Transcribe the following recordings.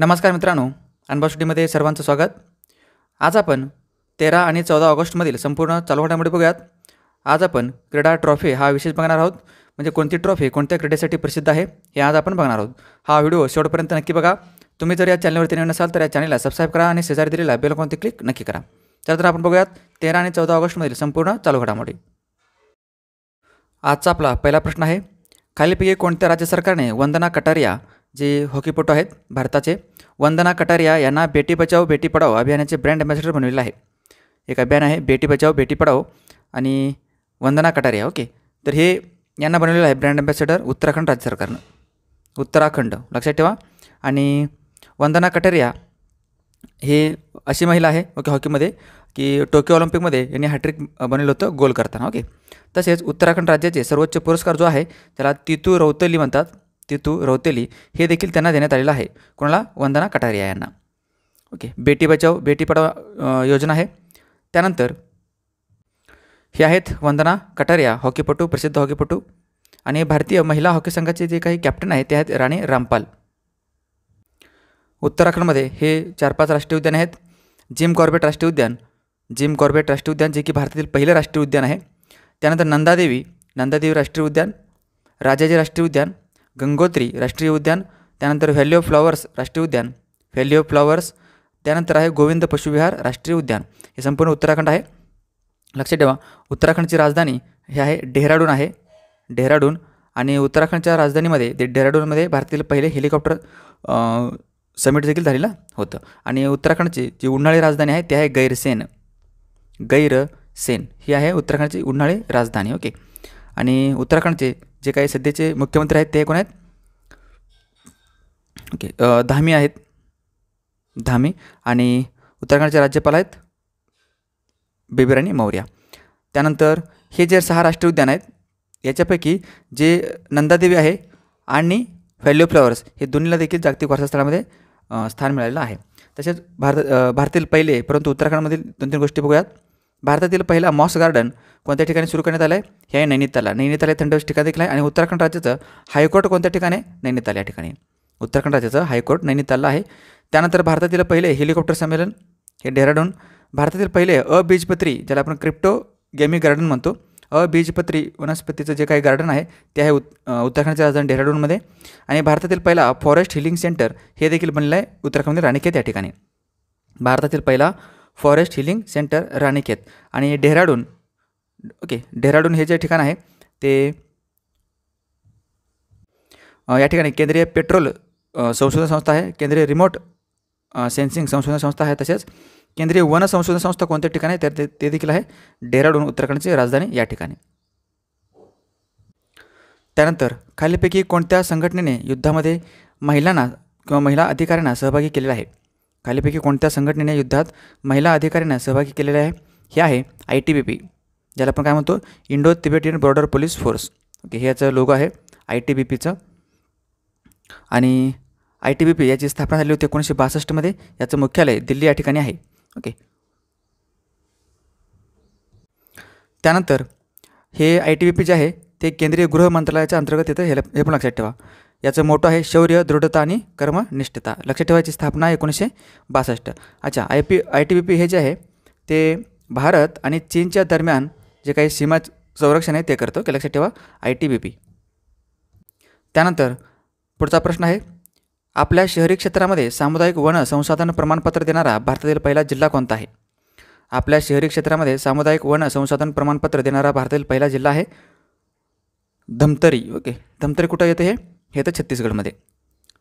नमस्कार मित्रांनो अनबासुटीमध्ये सर्वांचं स्वागत आज आपण तेरा आणि चौदा ऑगस्टमधील संपूर्ण चालू घडामोडी बघूयात आज आपण क्रीडा ट्रॉफी हा विशेष बघणार आहोत म्हणजे कोणती ट्रॉफी कोणत्या क्रीडेसाठी प्रसिद्ध आहे हे आज आपण बघणार आहोत हा व्हिडिओ शेवटपर्यंत नक्की बघा तुम्ही जर या चॅनलवरती नवीन असाल तर या चॅनलला सबस्क्राईब करा आणि शेजारी दिलेला बेलकॉनती क्लिक नक्की करा तर आपण बघूयात तेरा आणि चौदा ऑगस्टमधील संपूर्ण चालू घडामोडी आजचा आपला पहिला प्रश्न आहे खालीलपैकी कोणत्या राज्य सरकारने वंदना कटारिया जे हॉकीपटू आहेत भारताचे वंदना कटारिया यांना बेटी बचाओ बेटी पढाओ अभियानाचे ब्रँड अँबॅसेडर बनवलेलं आहे एक अभियान आहे बेटी बचाओ बेटी पढाओ आणि वंदना कटारिया ओके तर हे यांना बनवलेलं आहे ब्रँड अँबॅसेडर उत्तराखंड राज्य सरकारनं उत्तराखंड लक्षात ठेवा आणि वंदना कटारिया हे अशी महिला आहे ओके हॉकीमध्ये की टोकियो ऑलिम्पिकमध्ये यांनी हॅट्रिक बनवलं होतं गोल करताना ओके तसेच उत्तराखंड राज्याचे सर्वोच्च पुरस्कार जो आहे त्याला तितू रौतली म्हणतात तितू रौतेली हे देखील त्यांना देण्यात आलेलं आहे कोणाला वंदना कटारिया यांना ओके बेटी बचाव बेटी पडाव योजना आहे त्यानंतर हे आहेत वंदना कटारिया हॉकीपटू प्रसिद्ध हॉकीपटू आणि भारतीय महिला हॉकी संघाचे जे काही कॅप्टन आहेत ते आहेत राणी रामपाल उत्तराखंडमध्ये हे चार पाच राष्ट्रीय उद्यान आहेत जिम कॉर्बेट राष्ट्रीय उद्यान जिम कॉर्बेट राष्ट्रीय उद्यान जे की भारतातील पहिलं राष्ट्रीय उद्यान आहे त्यानंतर नंदादेवी नंदादेवी राष्ट्रीय उद्यान राजाजी राष्ट्रीय उद्यान गंगोत्री राष्ट्रीय उद्यान त्यानंतर व्हॅली ऑफ फ्लॉवर्स राष्ट्रीय उद्यान व्हॅली ऑफ फ्लॉवर्स त्यानंतर आहे गोविंद पशुविहार राष्ट्रीय उद्यान हे संपूर्ण उत्तराखंड आहे लक्षात ठेवा उत्तराखंडची राजधानी हे आहे डेहराडून आहे डेहराडून आणि उत्तराखंडच्या राजधानीमध्ये ते डेहराडूनमध्ये भारतातील पहिले हेलिकॉप्टर समिट देखील झालेलं होतं आणि उत्तराखंडची जी उन्हाळी राजधानी आहे ती आहे गैरसेन गैरसेन ही आहे उत्तराखंडची उन्हाळी राजधानी ओके आणि उत्तराखंडचे जे काही सध्याचे मुख्यमंत्री आहेत ते कोण आहेत ओके धामी आहेत धामी आणि उत्तराखंडचे राज्यपाल आहेत बेबीराणी मौर्या त्यानंतर हे जे सहा राष्ट्रीय उद्यान आहेत याच्यापैकी जे नंदादेवी आहे आणि व्हॅल्यू फ्लॉवर्स हे दोन्हीला देखील जागतिक वारसास्थळामध्ये स्थान मिळालेलं आहे तसेच भारत भारतातील पहिले परंतु उत्तराखंडमधील दोन तीन गोष्टी बघूयात भारतातील पहिला मॉस गार्डन कोणत्या ठिकाणी सुरू करण्यात आलं आहे हे आहे नैनिताला नैनिताल हे थंड ठिकाण देखील आहे आणि उत्तराखंड राज्याचं हायकोर्ट कोणत्या ठिकाणी नैनिताल या ठिकाणी उत्तराखंड राज्याचं हायकोर्ट नैनितालला आहे त्यानंतर भारतातील पहिले हेलिकॉप्टर संमेलन हे डेहराडून भारतातील पहिले अबीजपत्री ज्याला आपण क्रिप्टो गेमिंग गार्डन म्हणतो अबीजपत्री वनस्पतीचं जे काही गार्डन आहे ते आहे उत् उत्तराखंडच्या राजधानी डेहराडूनमध्ये आणि भारतातील पहिला फॉरेस्ट हिलिंग सेंटर हे देखील बनलं आहे उत्तराखंडमध्ये राणिकेत या ठिकाणी भारतातील पहिला फॉरेस्ट हिलिंग सेंटर राणीखेत आणि डेहराडून ओके डेहराडून हे जे ठिकाण आहे ते या ठिकाणी केंद्रीय पेट्रोल संशोधन संस्था आहे केंद्रीय रिमोट सेन्सिंग संशोधन संस्था आहे तसेच केंद्रीय वन संशोधन संस्था कोणत्या ठिकाणी आहे तर ते देखील आहे डेहराडून उत्तराखंडची राजधानी या ठिकाणी त्यानंतर खालीलपैकी कोणत्या संघटनेने युद्धामध्ये महिलांना किंवा महिला अधिकाऱ्यांना सहभागी केलेला आहे खालीपैकी कोणत्या संघटनेने युद्धात महिला अधिकाऱ्यांना सहभागी केलेले आहे हे आहे आय टी बी पी ज्याला आपण काय म्हणतो Indo Tibetan border police force okay हे याचं लोगो आहे आय टी बी पीचं आणि आय टी बी पी याची स्थापना झाली होती एकोणीसशे बासष्टमध्ये याचं मुख्यालय दिल्ली या ठिकाणी आहे ओके त्यानंतर हे आय टी बी पी जे आहे ते केंद्रीय गृह मंत्रालयाच्या अंतर्गत येतं हे हे पण लक्षात ठेवा याचं मोठं आहे शौर्य दृढता आणि कर्मनिष्ठता लक्ष ठेवायची स्थापना एकोणीसशे बासष्ट अच्छा I P I T B P हे जे आहे ते भारत आणि चीनच्या दरम्यान जे काही सीमा संरक्षण आहे ते करतो की लक्षात ठेवा आय टी बी पी त्यानंतर पुढचा प्रश्न आहे आपल्या शहरी क्षेत्रामध्ये सामुदायिक वन संसाधन प्रमाणपत्र देणारा भारतातील पहिला जिल्हा कोणता आहे आपल्या शहरी क्षेत्रामध्ये सामुदायिक वन संसाधन प्रमाणपत्र देणारा भारतातील पहिला जिल्हा आहे धमतरी ओके धमतरी कुठं येते हे हे तर छत्तीसगडमध्ये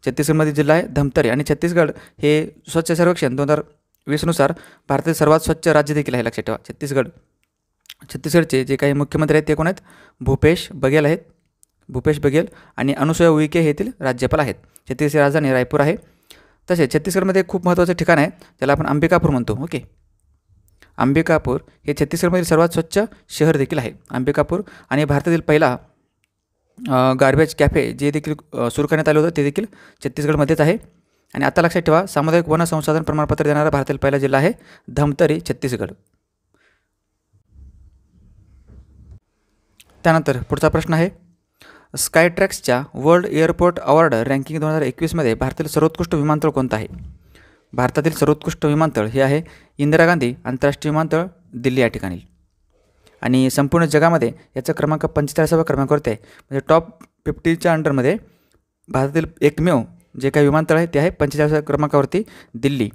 छत्तीसगडमध्ये जिल्हा आहे धमतरी आणि छत्तीसगड हे स्वच्छ सर्वेक्षण दोन हजार वीसनुसार भारतातील सर्वात स्वच्छ राज्य देखील आहे लक्षात ठेवा छत्तीसगड छत्तीसगडचे जे काही मुख्यमंत्री आहेत ते कोण आहेत भूपेश बघेल आहेत भूपेश बघेल आणि अनुसूया उईके हे येथील राज्यपाल आहेत छत्तीसगडची राजधानी रायपूर आहे तसेच छत्तीसगडमध्ये खूप महत्त्वाचं ठिकाण आहे ज्याला आपण अंबिकापूर म्हणतो ओके अंबिकापूर हे छत्तीसगडमधील सर्वात स्वच्छ शहर देखील आहे अंबिकापूर आणि भारतातील पहिला गार्बेज कॅफे जे देखील सुरू करण्यात आलं होतं ते देखील छत्तीसगडमध्येच आहे आणि आता लक्षात ठेवा सामुदायिक वन संसाधन प्रमाणपत्र देणारा भारतातील पहिला जिल्हा आहे धमतरी छत्तीसगड त्यानंतर पुढचा प्रश्न आहे स्कायट्रॅक्सच्या वर्ल्ड एअरपोर्ट अवॉर्ड रँकिंग दोन हजार एकवीसमध्ये भारतातील सर्वोत्कृष्ट विमानतळ कोणतं आहे भारतातील सर्वोत्कृष्ट विमानतळ हे आहे इंदिरा गांधी आंतरराष्ट्रीय विमानतळ दिल्ली या ठिकाणी आणि संपूर्ण जगामध्ये याचा क्रमांक पंचेचाळीसावा क्रमांकावरती आहे म्हणजे टॉप फिफ्टीच्या अंडरमध्ये भारतातील एकमेव जे काही विमानतळ आहे ते आहे पंचेचाळीसाव्या क्रमांकावरती दिल्ली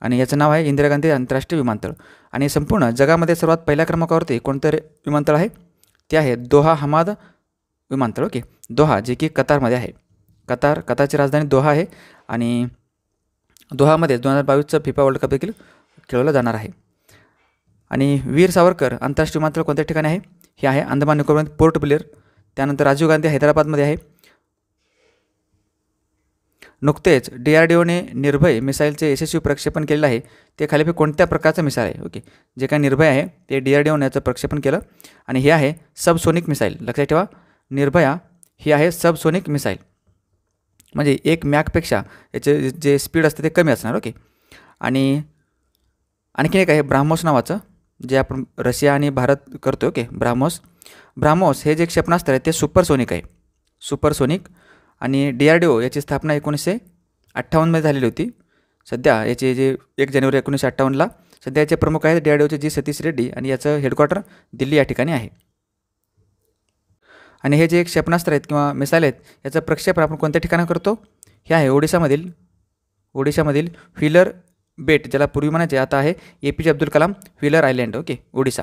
आणि याचं नाव आहे इंदिरा गांधी आंतरराष्ट्रीय विमानतळ आणि संपूर्ण जगामध्ये सर्वात पहिल्या क्रमांकावरती कोणतं विमानतळ आहे ते आहे दोहा हमाद विमानतळ ओके दोहा जे की कतारमध्ये आहे कतार कतारची राजधानी दोहा आहे आणि दोहामध्ये दोन हजार बावीसचं फिफा वर्ल्ड कप देखील खेळवलं जाणार आहे आणि वीर सावरकर आंतरराष्ट्रीय मात्र कोणत्या ठिकाणी आहे हे आहे अंदमान निकोबार पोर्ट ब्लेअर त्यानंतर राजीव गांधी हैदराबादमध्ये आहे नुकतेच डी आर डी ओने निर्भय मिसाईलचे यशस्वी प्रक्षेपण केलेलं आहे ते खालीपैकी कोणत्या प्रकारचं मिसाईल आहे ओके जे काय निर्भय आहे ते डी आर डी ओने याचं प्रक्षेपण केलं आणि हे आहे सबसोनिक मिसाईल लक्षात ठेवा निर्भया ही आहे सबसोनिक मिसाईल म्हणजे एक मॅकपेक्षा याचे जे स्पीड असते ते कमी असणार ओके आणि आणखीन एक आहे ब्राह्मोस नावाचं जे आपण रशिया आणि भारत करतो ओके ब्राह्मोस ब्राह्मोस हे जे क्षेपणास्त्र आहे ते सुपरसोनिक आहे सुपरसोनिक आणि डी आर डी ओ याची स्थापना एकोणीसशे अठ्ठावन्नमध्ये झालेली होती सध्या याचे जे एक जानेवारी एकोणीसशे अठ्ठावन्नला सध्या याचे प्रमुख आहेत डी आर डी ओचे जी सतीश रेड्डी आणि याचं हेडक्वार्टर दिल्ली या ठिकाणी आहे आणि हे जे क्षेपणास्त्र आहेत किंवा मिसाईल आहेत याचं प्रक्षेपण आपण कोणत्या ठिकाणं करतो हे आहे ओडिशामधील ओडिशामधील व्हिलर बेट ज्याला पूर्वी म्हणायचे आता आहे A P J Abdul Kalam Wheeler Island okay Odisha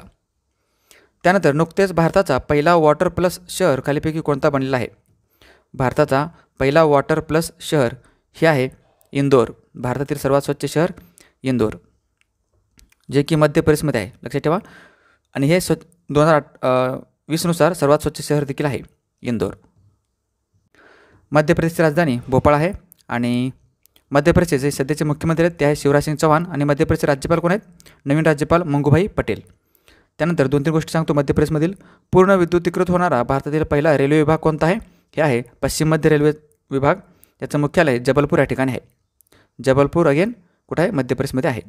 त्यानंतर नुकतेच भारताचा पहिला वॉटर प्लस शहर खालीपैकी कोणता बनलेला आहे भारताचा पहिला वॉटर प्लस शहर हे आहे इंदोर भारतातील सर्वात स्वच्छ शहर इंदोर जे की मध्य प्रदेशमध्ये आहे लक्षात ठेवा आणि हे स्व दोन हजार आठ वीसनुसार सर्वात स्वच्छ शहर देखील आहे इंदोर मध्य प्रदेशची राजधानी भोपाळ आहे आणि मध्य प्रदेशचे सध्याचे मुख्यमंत्री आहेत ते आहे शिवराज चौहान आणि मध्य प्रदेशचे राज्यपाल कोण आहेत नवीन राज्यपाल मंगूभाई पटेल त्यानंतर दोन तीन गोष्टी सांगतो मध्य प्रदेशमधील पूर्ण विद्युतीकृत होणारा भारतातील पहिला रेल्वे विभाग कोणता आहे हे आहे पश्चिम मध्य रेल्वे विभाग याचं मुख्यालय जबलपूर या ठिकाणी आहे जबलपूर अगेन कुठं आहे मध्य प्रदेशमध्ये आहे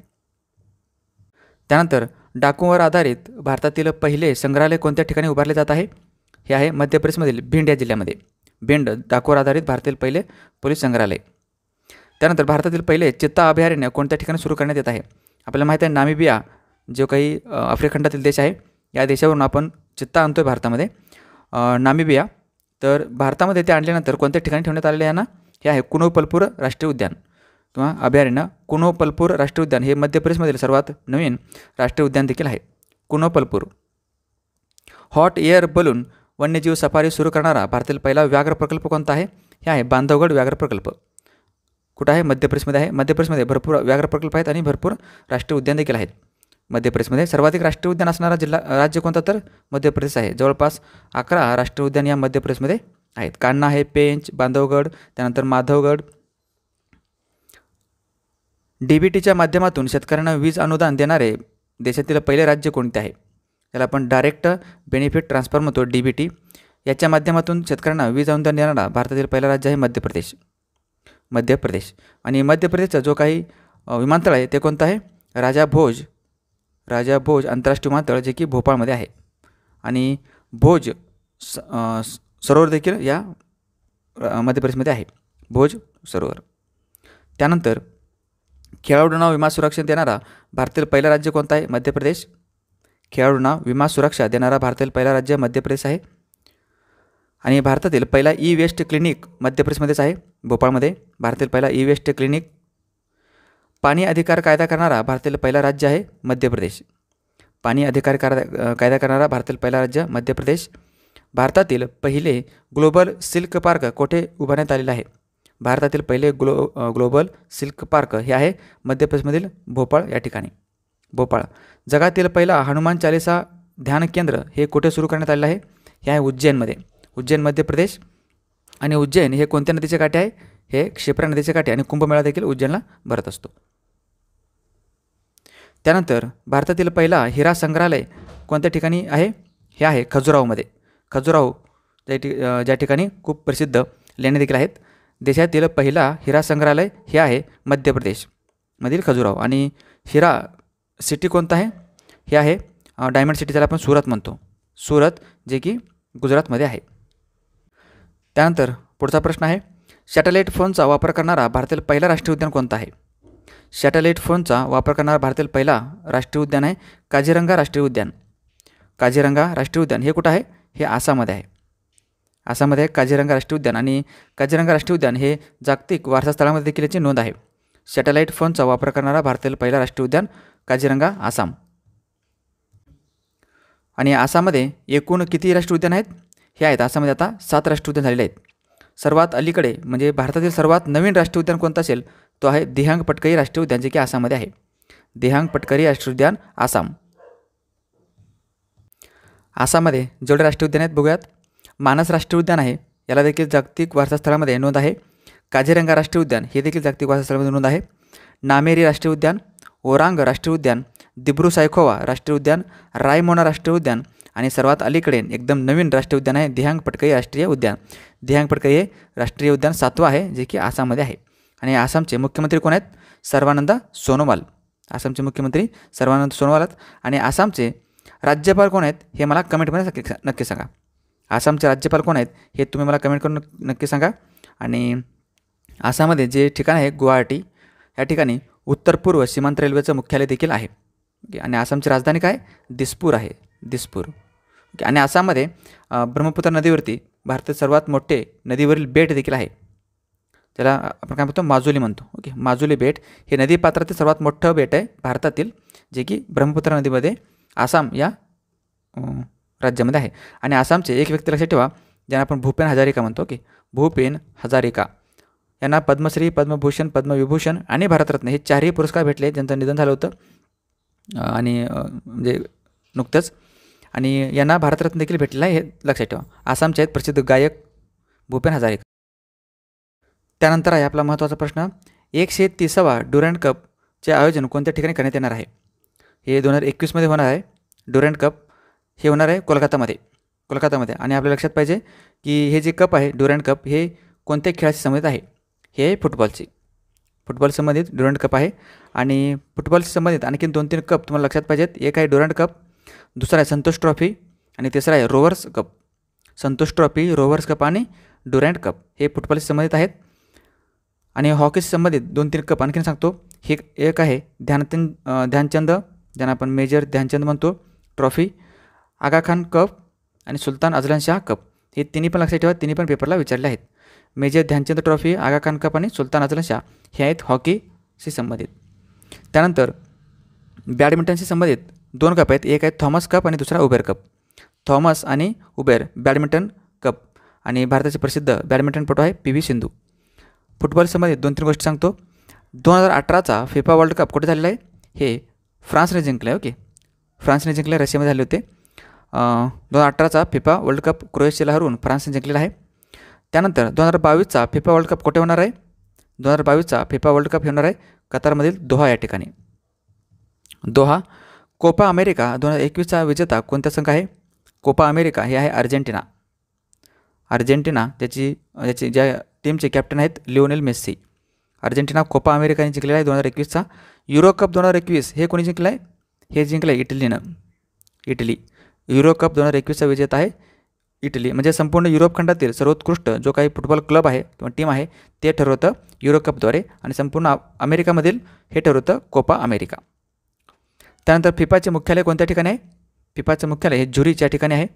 त्यानंतर डाकूवर आधारित भारतातील पहिले संग्रहालय कोणत्या ठिकाणी उभारले जात आहे हे आहे मध्य प्रदेशमधील भिंड या जिल्ह्यामध्ये भिंड डाकूवर आधारित भारतातील पहिले पोलीस संग्रहालय त्यानंतर भारतातील पहिले चित्ता अभयारण्य कोणत्या ठिकाणी सुरू करण्यात येत आहे आपल्याला माहीत आहे नामिबिया जो काही आफ्रिकंडातील देश आहे या देशावरून आपण चित्ता आणतो आहे भारतामध्ये नामिबिया तर भारतामध्ये ते आणल्यानंतर कोणत्या ठिकाणी ठेवण्यात आलेले आहे ना हे आहे कुनोपलपूर राष्ट्रीय उद्यान किंवा अभयारण्य कुनोपलपूर राष्ट्रीय उद्यान हे मध्य प्रदेशमधील सर्वात नवीन राष्ट्रीय उद्यान देखील आहे कुनोपलपूर हॉट एअर बलून वन्यजीव सफारी सुरू करणारा भारतातील पहिला व्याघ्र प्रकल्प कोणता आहे हे आहे बांधवगड व्याघ्र प्रकल्प कुठं आहे मध्य प्रदेशमध्ये आहे मध्य प्रदेशमध्ये भरपूर व्याघ्र प्रकल्प आहेत आणि भरपूर राष्ट्रीय उद्यान देखील आहेत मध्य प्रदेशमध्ये सर्वाधिक राष्ट्रीय उद्यान असणारा जिल्हा राज्य कोणता तर मध्य प्रदेश आहे जवळपास अकरा राष्ट्रीय उद्यान या मध्य प्रदेशमध्ये आहेत कान्हा आहे पेंच बांधवगड त्यानंतर माधवगड डी बी टीच्या माध्यमातून शेतकऱ्यांना वीज अनुदान देणारे देशातील पहिले राज्य कोणते आहे त्याला आपण डायरेक्ट बेनिफिट ट्रान्सफर म्हणतो डी बी टी याच्या माध्यमातून शेतकऱ्यांना वीज अनुदान देणारा भारतातील पहिलं राज्य आहे मध्य प्रदेश मध्य प्रदेश आणि मध्य प्रदेशचा जो काही विमानतळ आहे ते कोणतं आहे राजा भोज राजा भोज आंतरराष्ट्रीय विमानतळ जे की भोपाळमध्ये आहे आणि भोज स सरोवर देखील या मध्य प्रदेशमध्ये आहे भोज सरोवर त्यानंतर खेळाडूंना विमा सुरक्षा देणारा भारतातील पहिला राज्य कोणता आहे मध्य प्रदेश खेळाडूंना विमा सुरक्षा देणारा भारतातील पहिला राज्य मध्य प्रदेश आहे आणि भारतातील पहिला ई वेस्ट क्लिनिक मध्य प्रदेशमध्येच आहे भोपाळमध्ये भारतातील पहिला ई वेस्ट क्लिनिक पाणी अधिकार कायदा करणारा भारतातील पहिला राज्य आहे मध्य प्रदेश पाणी अधिकार कायदा करणारा भारतातील पहिला राज्य मध्य प्रदेश भारतातील पहिले ग्लोबल सिल्क पार्क कोठे उभारण्यात आलेलं आहे भारतातील पहिले ग्लो ग्लोबल सिल्क पार्क हे आहे मध्य प्रदेशमधील भोपाळ या ठिकाणी भोपाळ जगातील पहिला हनुमान चालिसा ध्यान केंद्र हे कुठे सुरू करण्यात आलेलं आहे हे आहे उज्जैनमध्ये उज्जैन मध्य प्रदेश आणि उज्जैन हे कोणत्या नदीचे काठे आहे हे क्षिप्रा नदीचे काठी आणि कुंभमेळा देखील उज्जैनला भरत असतो त्यानंतर भारतातील पहिला हिरा संग्रहालय कोणत्या ठिकाणी आहे हे आहे खजुराहोमध्ये खजुराहो ज्या ठि ज्या ठिकाणी खूप प्रसिद्ध लेणे देखील आहेत देशातील पहिला हिरा संग्रहालय हे आहे मध्य प्रदेशमधील खजुराहो आणि हिरा सिटी कोणतं आहे हे आहे डायमंड सिटी ज्याला आपण सुरत म्हणतो सुरत जे की गुजरातमध्ये आहे त्यानंतर पुढचा प्रश्न आहे सॅटेलाईट फोनचा वापर करणारा भारतातील पहिला राष्ट्रीय उद्यान कोणता आहे सॅटेलाईट फोनचा वापर करणारा भारतातील पहिला राष्ट्रीय उद्यान आहे काझीरंगा राष्ट्रीय उद्यान काझीरंगा राष्ट्रीय उद्यान हे कुठं आहे हे आसाममध्ये आहे आसाममध्ये काझीरंगा राष्ट्रीय उद्यान आणि काझीरंगा राष्ट्रीय उद्यान हे जागतिक वारसास्थळामध्ये देखील याची नोंद आहे सॅटेलाईट फोनचा वापर करणारा भारतातील पहिला राष्ट्रीय उद्यान काझीरंगा आसाम आणि आसाममध्ये एकूण किती राष्ट्रीय उद्यान आहेत हे आहेत आसाममध्ये आता सात राष्ट्रीय उद्यान झालेले आहेत सर्वात अलीकडे म्हणजे भारतातील सर्वात नवीन राष्ट्रीय उद्यान कोणतं असेल तो आहे देहांग पटकरी राष्ट्रीय उद्यान जे की आसाममध्ये आहे देहांग पटकरी राष्ट्रीय उद्यान आसाम आसाममध्ये जेवढे राष्ट्रीय उद्यान आहेत बघूयात मानस राष्ट्रीय उद्यान आहे याला देखील जागतिक वारसास्थळामध्ये नोंद आहे काझीरंगा राष्ट्रीय उद्यान हे देखील जागतिक वारसास्थळामध्ये नोंद आहे नामेरी राष्ट्रीय उद्यान ओरांग राष्ट्रीय उद्यान दिब्रू सायखोवा राष्ट्रीय उद्यान रायमोना राष्ट्रीय उद्यान आणि सर्वात अलीकडे एकदम नवीन राष्ट्रीय उद्यान आहे दिहांग पटकई राष्ट्रीय उद्यान दिहांग पटकई हे राष्ट्रीय उद्यान सातवं आहे जे की आसाममध्ये आहे आणि आसामचे मुख्यमंत्री कोण आहेत सर्वानंद सोनोवाल आसामचे मुख्यमंत्री सर्वानंद सोनोवाल आणि आसामचे राज्यपाल कोण आहेत हे मला कमेंटमध्ये नक्की नक्की सांगा आसामचे राज्यपाल कोण आहेत हे तुम्ही मला कमेंट करून नक्की सांगा आणि आसाममध्ये जे ठिकाण आहे गुवाहाटी या ठिकाणी उत्तर पूर्व सीमांत रेल्वेचं मुख्यालय देखील आहे आणि आसामची राजधानी काय दिसपूर आहे दिसपूर आणि आसाममध्ये ब्रह्मपुत्रा नदीवरती भारतात सर्वात मोठे नदीवरील बेट देखील आहे त्याला आपण काय म्हणतो माजुली म्हणतो ओके माजुली बेट हे नदीपात्रातील सर्वात मोठं बेट आहे भारतातील जे की ब्रह्मपुत्रा नदीमध्ये आसाम या राज्यामध्ये आहे आणि आसामचे एक व्यक्ती लक्षात ठेवा ज्यांना आपण भूपेन हजारिका म्हणतो ओके भूपेन हजारिका यांना पद्मश्री पद्मभूषण पद्मविभूषण आणि भारतरत्न हे चारही पुरस्कार भेटले ज्यांचं निधन झालं होतं आणि म्हणजे नुकतंच आणि यांना भारतरत्न देखील भेटलेला आहे हे लक्षात ठेवा आसामचे आहेत प्रसिद्ध गायक भूपेन हजारिक त्यानंतर आहे आपला महत्त्वाचा प्रश्न एकशे तीसावा डुरँड कपचे आयोजन कोणत्या ठिकाणी करण्यात येणार आहे हे दोन हजार एकवीसमध्ये होणार आहे डुरँड कप हे होणार आहे कोलकातामध्ये कोलकातामध्ये आणि आपल्या लक्षात पाहिजे की हे जे कप आहे डुरँड कप हे कोणत्या खेळाशी संबंधित आहे हे आहे फुटबॉलची फुटबॉल संबंधित डुरंट कप आहे आणि फुटबॉलशी संबंधित आणखी दोन तीन कप तुम्हाला लक्षात पाहिजेत एक आहे डुरंट कप दुसरा आहे संतोष ट्रॉफी आणि तिसरा आहे Rovers cup Santosh trophy Rovers cup आणि डुरँट कप हे फुटबॉलशी संबंधित आहेत आणि हॉकीशी संबंधित दोन तीन कप आणखीन सांगतो हे एक आहे ध्यानचंद ध्यानचंद ज्यांना आपण मेजर ध्यानचंद म्हणतो ट्रॉफी आगा खान कप आणि सुलतान अजलन शाह कप हे तिन्ही पण लक्षात ठेवा तिन्ही पण पेपरला विचारले आहेत major Dhyanchand trophy Aga Khan cup आणि सुलतान अजलन शाह हे आहेत हॉकीशी संबंधित त्यानंतर बॅडमिंटनशी संबंधित दोन कप आहेत एक आहे थॉमस कप आणि दुसरा उबेर कप थॉमस आणि उबेर बॅडमिंटन कप आणि भारताचे प्रसिद्ध बॅडमिंटनपटू आहे पी व्ही सिंधू फुटबॉल संबंधित दोन तीन गोष्टी सांगतो दोन हजार अठराचा फिफा वर्ल्ड कप कुठे झालेला आहे हे फ्रान्सने जिंकलं आहे ओके फ्रान्सने जिंकलं आहे रशियामध्ये झाले होते दोन हजार अठराचा फिफा वर्ल्ड कप क्रोएशियाला हरवून फ्रान्सने जिंकलेला आहे त्यानंतर दोन हजार बावीसचा फिफा वर्ल्ड कप कुठे होणार आहे दोन हजार बावीसचा फिफा वर्ल्ड कप होणार आहे कतारमधील दोहा या ठिकाणी दोहा कोपा अमेरिका दोन हजार एकवीसचा विजेता कोणता संघ आहे कोपा अमेरिका हे आहे अर्जेंटिना अर्जेंटिना त्याची त्याची ज्या टीमचे कॅप्टन आहेत लिओनेल मेस्सी अर्जेंटिना कोपा अमेरिकाने जिंकलेला आहे दोन हजार एकवीसचा युरो कप दोन हजार एकवीस हे कोणी जिंकलं आहे हे जिंकलं आहे इटलीनं इटली युरो कप दोन हजार एकवीसचा विजेता आहे इटली म्हणजे संपूर्ण युरोप खंडातील सर्वोत्कृष्ट जो काही फुटबॉल क्लब आहे किंवा टीम आहे ते ठरवतं युरो कपद्वारे आणि संपूर्ण अमेरिकामधील हे ठरवतं कोपा अमेरिका त्यानंतर फिफाचे मुख्यालय कोणत्या ठिकाणी आहे फिफाचं मुख्यालय हे ज्युरीच या ठिकाणी आहे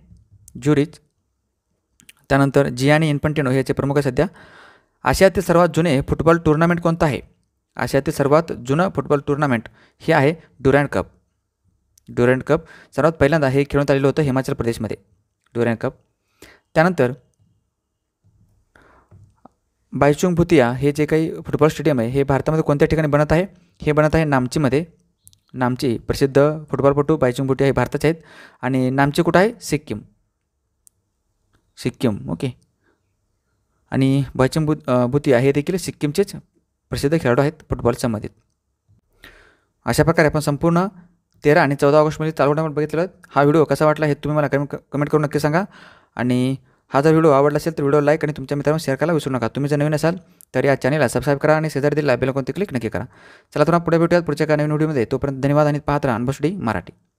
ज्युरीच त्यानंतर जियानी इन्फंटिनो याचे प्रमुख आहे सध्या आशियातील सर्वात जुने फुटबॉल टुर्नामेंट कोणतं आहे आशियातील सर्वात जुनं फुटबॉल टुर्नामेंट हे आहे डुरँड कप डुरँड कप सर्वात पहिल्यांदा हे खेळून आलेलं होतं हिमाचल प्रदेशमध्ये डुरँड कप त्यानंतर बायचुंग भुतिया हे जे काही फुटबॉल स्टेडियम आहे हे भारतामध्ये कोणत्या ठिकाणी बनत आहे हे बनत आहे नामचीमध्ये नामचे प्रसिद्ध फुटबॉलपटू बायचुंग भुटिया आहे भारताचे आहेत आणि नामचे कुठं आहे सिक्कीम सिक्कीम ओके आणि बायचुंग भु भुतिया हे देखील सिक्कीमचेच प्रसिद्ध खेळाडू आहेत फुटबॉल संबंधित अशा प्रकारे आपण संपूर्ण तेरा आणि चौदा ऑगस्टमध्ये चालू आपण बघितलं हा व्हिडिओ कसा वाटला हे तुम्ही मला कमेंट कमेंट करून नक्की सांगा आणि हा जर व्हिडिओ आवडला असेल तर व्हिडिओ लाईक आणि तुमच्या मित्रांना शेअर करायला विसरू नका तुम्ही जर नवीन असाल तर या चॅनलला सबस्क्राईब करा आणि शेजारी दिला बेलकोणती क्लिक नक्की करा चला तुम्हाला पुढे भेटूयात पुढच्या एका नवीन व्हिडिओमध्ये तोपर्यंत धन्यवाद आणि पाहत राहा अनभुसडी मराठी